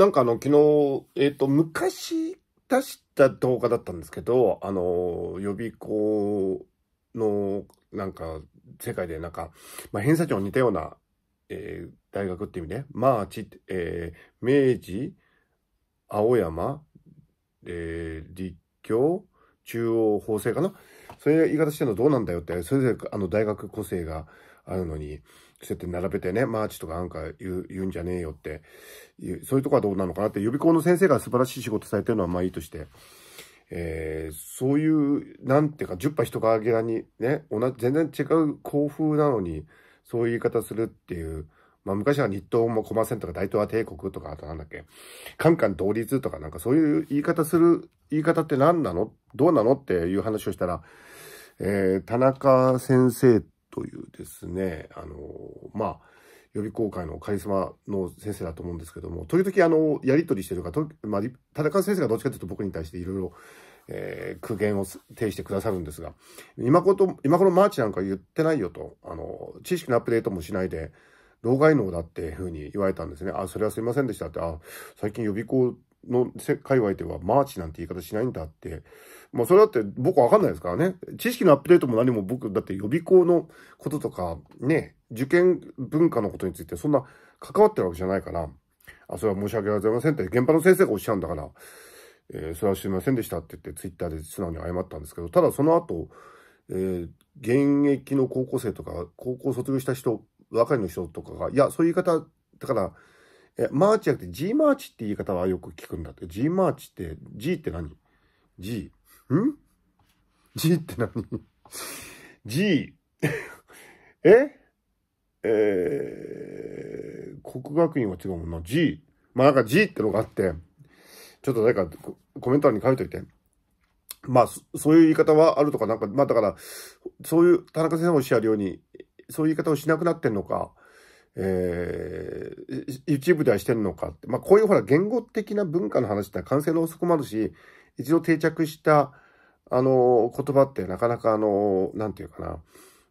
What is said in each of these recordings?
なんかあの、昨日、えっ、ー、と、昔出した動画だったんですけど、あの、予備校の、なんか、世界でなんか、まあ、偏差値を似たような、えー、大学って意味で、ね、マーチ、えー、明治、青山、えー、立教、中央法制かなそれ言い方してるのどうなんだよって、それぞれあの大学個性があるのに、そうやって並べてね、マーチとかなんか言うんじゃねえよってそういうとこはどうなのかなって、予備校の先生が素晴らしい仕事されてるのはまあいいとして、えー、そういう、なんていうか、10杯人があげらにね、同じ、全然違う校風なのに、そういう言い方するっていう、まあ昔は日東もコマセンとか大東亜帝国とか、あとなんだっけ、カンカン同立とかなんかそういう言い方する、言い方って何なのどうなのっていう話をしたら、えー、田中先生というですね、あの、まあ、予備公開のカリスマの先生だと思うんですけども、時々あの、やり取りしてるか、とまあ、田中先生がどっちかというと僕に対していろいろ、えー、苦言を呈してくださるんですが、今こと、今頃マーチなんか言ってないよと、あの、知識のアップデートもしないで、老害能だっていうふうに言われたんですね。あ、それはすいませんでしたって、あ、最近予備校の界隈ではマーチなんて言い方しないんだって、まあそれだって僕わかんないですからね。知識のアップデートも何も僕、だって予備校のこととか、ね、受験文化のことについてそんな関わってるわけじゃないから、あ、それは申し訳ございませんって、現場の先生がおっしゃるんだから、えー、それはすみませんでしたって言ってツイッターで素直に謝ったんですけど、ただその後、えー、現役の高校生とか、高校卒業した人、ばかりの人とかが、いや、そういう言い方、だから、え、マーチじゃなくて G マーチって言い方はよく聞くんだって。G マーチって、G って何 ?G。ん ?G って何 ?G。ええー、国学院は違うもんな。G。まあなんか G ってのがあって、ちょっとなんかコメント欄に書いといて。まあ、そういう言い方はあるとか、なんか、まあだから、そういう、田中先生もおっしゃるように、そういう言い方をしなくなってんのか、えー、YouTube ではしてるのかって。まあ、こういうほら、言語的な文化の話って完成の遅くもあるし、一度定着した、あの、言葉ってなかなかあの、なんていうかな、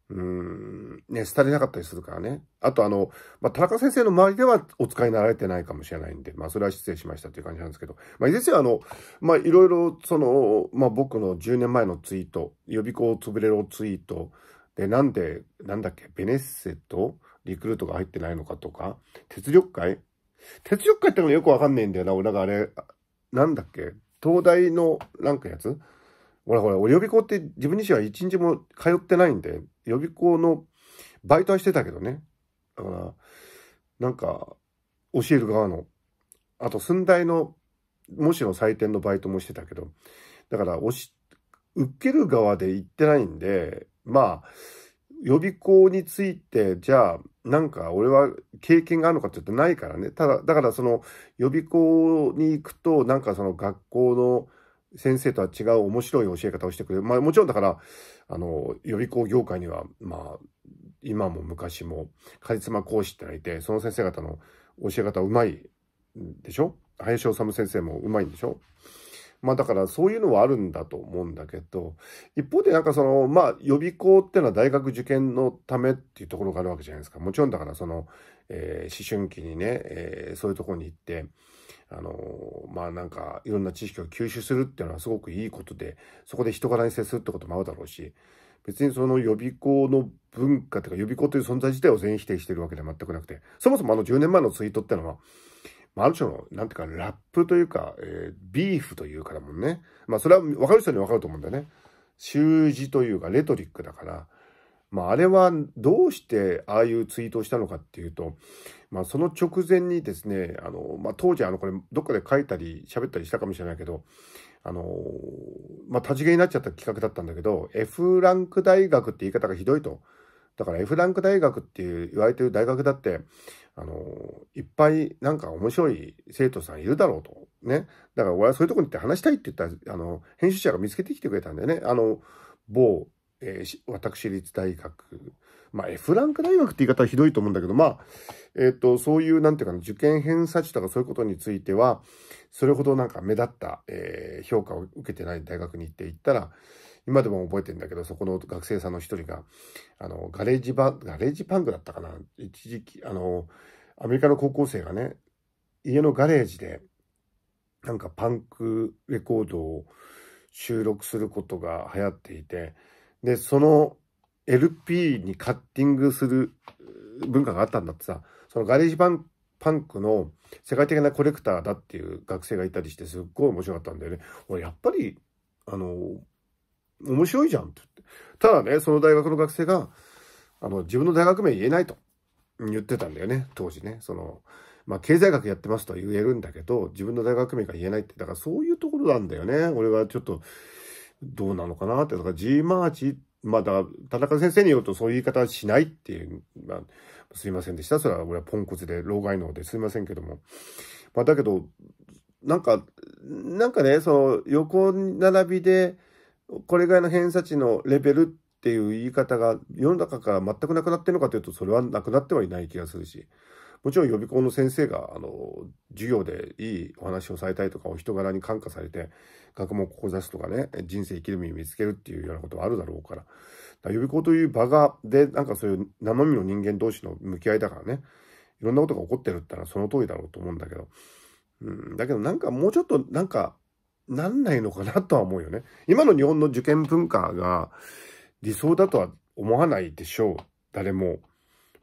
うん、ね、廃れなかったりするからね。あとあの、まあ、田中先生の周りではお使いになられてないかもしれないんで、まあ、それは失礼しましたという感じなんですけど、まあ、いずれにせよあの、まあ、いろいろ、その、まあ、僕の10年前のツイート、予備校潰れろツイート、で、なんで、なんだっけ、ベネッセと、リクルートが入ってないのかとか、鉄力会鉄力会ってのがよくわかんないんだよな。俺なんかあれ、なんだっけ東大のなんかやつほらほら、俺予備校って自分自身は一日も通ってないんで、予備校のバイトはしてたけどね。だから、なんか、教える側の、あと寸大の模試の採点のバイトもしてたけど、だから、受ける側で行ってないんで、まあ、予備校について、じゃあ、なんか俺は経験があるのかって言ってないからね。ただ、だからその予備校に行くと、なんかその学校の先生とは違う面白い教え方をしてくれる。まあもちろんだから、あの、予備校業界には、まあ、今も昔もカリスマ講師ってのがいて、その先生方の教え方うまいでしょ林修先生もうまいんでしょまあだからそういうのはあるんだと思うんだけど、一方でなんかその、まあ予備校っていうのは大学受験のためっていうところがあるわけじゃないですか。もちろんだからその、えー、思春期にね、えー、そういうところに行って、あのまあなんかいろんな知識を吸収するっていうのはすごくいいことで、そこで人柄に接するってこともあるだろうし、別にその予備校の文化というか予備校という存在自体を全否定しているわけでは全くなくて、そもそもあの10年前のツイートってのは、まあ、る種の、なんていうか、ラップというか、えー、ビーフというかだもんね。まあ、それは分かる人に分かると思うんだよね。習字というか、レトリックだから。まあ、あれはどうしてああいうツイートをしたのかっていうと、まあ、その直前にですね、あの、まあ、当時、あの、これ、どっかで書いたり、喋ったりしたかもしれないけど、あの、まあ、立ち毛になっちゃった企画だったんだけど、F ランク大学って言い方がひどいと。だから F ランク大学っていう言われてる大学だって、あの、いっぱいなんか面白い生徒さんいるだろうと。ね。だから俺はそういうとこに行って話したいって言ったら、あの、編集者が見つけてきてくれたんだよね。あの、某、えー、私立大学。まあ、F ランク大学って言い方はひどいと思うんだけど、まあ、えっ、ー、と、そういう、なんていうかな、受験偏差値とかそういうことについては、それほどなんか目立った、えー、評価を受けてない大学に行って行ったら、今でも覚えてんだけど、そこの学生さんの一人が、あの、ガレージバ、ガレージパンクだったかな。一時期、あの、アメリカの高校生がね、家のガレージで、なんかパンクレコードを収録することが流行っていて、で、その LP にカッティングする文化があったんだってさ、そのガレージパンパンクの世界的なコレクターだっていう学生がいたりして、すっごい面白かったんだよね。俺、やっぱり、あの、面白いじゃんってただね、その大学の学生が、あの、自分の大学名言えないと言ってたんだよね、当時ね。その、まあ、経済学やってますとは言えるんだけど、自分の大学名が言えないって、だからそういうところなんだよね。俺はちょっと、どうなのかなって。だから G マーチ、まあ、だ田中先生によるとそういう言い方はしないっていう、まあ、すいませんでした。それは俺はポンコツで、老害能ですいませんけども。まあ、だけど、なんか、なんかね、その、横並びで、これぐらいの偏差値のレベルっていう言い方が世の中から全くなくなってるのかというとそれはなくなってはいない気がするしもちろん予備校の先生があの授業でいいお話をされたりとかお人柄に感化されて学問を志すとかね人生生きる意味見つけるっていうようなことはあるだろうから予備校という場がでなんかそういう生身の人間同士の向き合いだからねいろんなことが起こってるってのはその通りだろうと思うんだけど、うん、だけどなんかもうちょっとなんかなんないのかなとは思うよね。今の日本の受験文化が理想だとは思わないでしょう。誰も。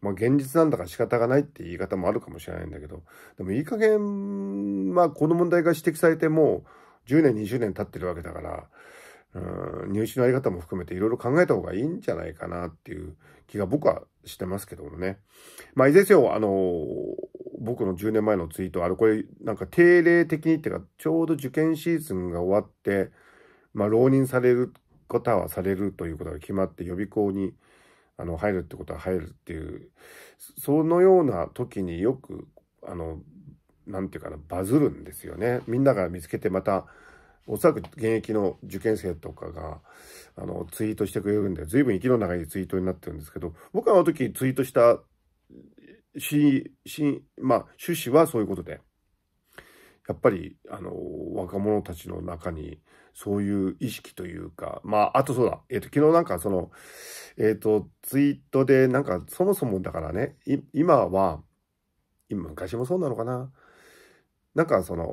まあ、現実なんだから仕方がないって言い方もあるかもしれないんだけど、でもいい加減、まあ、この問題が指摘されてもう10年、20年経ってるわけだから、入試のあり方も含めていろいろ考えた方がいいんじゃないかなっていう気が僕はしてますけどもね。まあ、いずれにせよ、あの僕の10年前のツイート、あれこれ、なんか定例的にっていうか、ちょうど受験シーズンが終わって、まあ、浪人される方はされるということが決まって、予備校に、あの、入るってことは入るっていう、そのような時によく、あの、なんていうかな、バズるんですよね。みんなが見つけてまた、おそらく現役の受験生とかが、あの、ツイートしてくれるんで、随分息の長いツイートになってるんですけど、僕はあの時ツイートしたし、し、まあ、趣旨はそういうことで、やっぱり、あの、若者たちの中に、そういう意識というか、まあ、あとそうだ、えっ、ー、と、昨日なんかその、えっ、ー、と、ツイートで、なんか、そもそもだからね、今は、今、昔もそうなのかな、なんかその、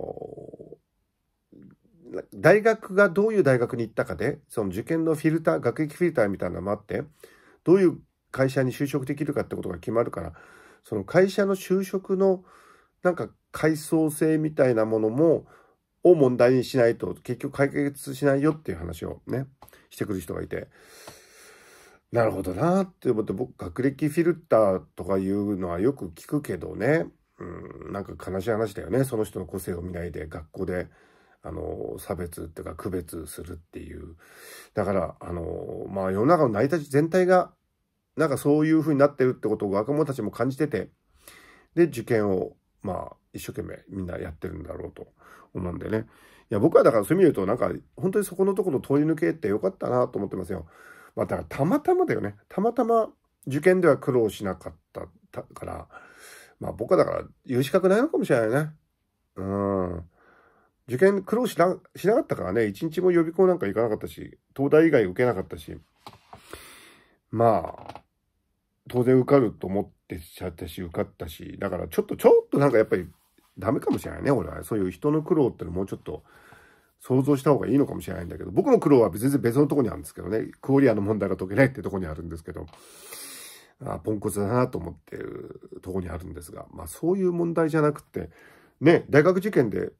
大学がどういう大学に行ったかで、その受験のフィルター、学歴フィルターみたいなのもあって、どういう会社に就職できるかってことが決まるから、その会社の就職のなんか階層性みたいなものも、を問題にしないと結局解決しないよっていう話をね、してくる人がいて、なるほどなって思って僕学歴フィルターとかいうのはよく聞くけどね、うん、なんか悲しい話だよね。その人の個性を見ないで学校であの、差別っていうか区別するっていう。だから、あの、まあ世の中の成り立ち全体が、なんかそういう風になってるってことを若者たちも感じてて、で、受験を、まあ、一生懸命みんなやってるんだろうと思うんでね。いや、僕はだからそういう意味で言うと、なんか、本当にそこのところ通り抜けってよかったなと思ってますよ。まあ、だからたまたまだよね。たまたま受験では苦労しなかったから、まあ僕はだから、言う資格ないのかもしれないね。うん。受験苦労しなしなかったからね、一日も予備校なんか行かなかったし、東大以外受けなかったし、まあ、当然受かると思ってしちゃったし、受かったし、だからちょっと、ちょっとなんかやっぱりダメかもしれないね、俺は。そういう人の苦労ってのもうちょっと想像した方がいいのかもしれないんだけど、僕の苦労は全然別のとこにあるんですけどね、クオリアの問題が解けないってとこにあるんですけど、あポンコツだなと思ってるとこにあるんですが、まあそういう問題じゃなくて、ね、大学受験で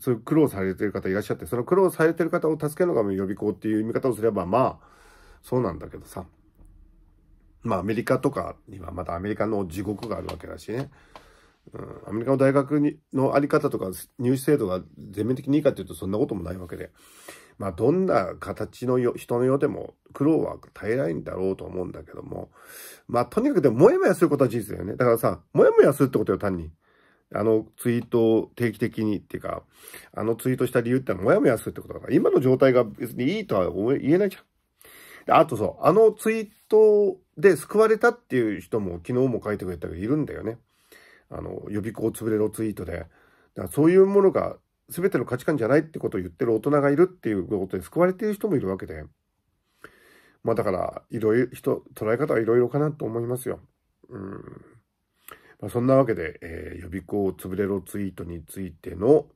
そういう苦労されてる方いらっしゃって、その苦労されてる方を助けるのが予備校っていう見方をすれば、まあ、そうなんだけどさ。まあ、アメリカとかにはまたアメリカの地獄があるわけだしね。うん、アメリカの大学にのあり方とか入試制度が全面的にいいかっていうとそんなこともないわけで。まあ、どんな形のよ人の世でも苦労は絶えないんだろうと思うんだけども。まあ、とにかくでも、モやもやすることは事実だよね。だからさ、もやもやするってことよ、単に。あのツイートを定期的にっていうか、あのツイートした理由ってのはもやもやするってことだから、今の状態が別にいいとは言えないじゃん。あとそう、あのツイートで救われたっていう人も昨日も書いてくれたけどいるんだよね。あの、予備校潰れろツイートで。だからそういうものが全ての価値観じゃないってことを言ってる大人がいるっていうことで救われている人もいるわけで。まあだから、いろいろ、人、捉え方はいろいろかなと思いますよ。うん。まあ、そんなわけで、えー、予備校潰れろツイートについての、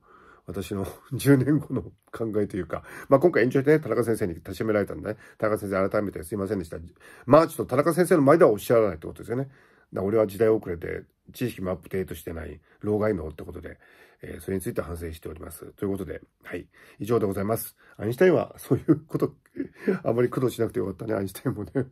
私の10 年後の考えというか、まあ、今回延長してね、田中先生に確かめられたんでね、田中先生改めてすいませんでした。まちょっと田中先生の前ではおっしゃらないってことですよね。だ俺は時代遅れて、知識もアップデートしてない、老害能ってことで、えー、それについて反省しております。ということで、はい。以上でございます。アインシュタインはそういうこと、あまり苦労しなくてよかったね、アインシュタインもね。